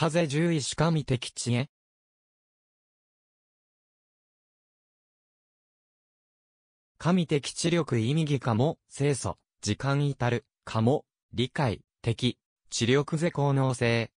風獣医か神敵地へ。神的知力意味義かも、清楚、時間至る、かも、理解、的、知力是効能性、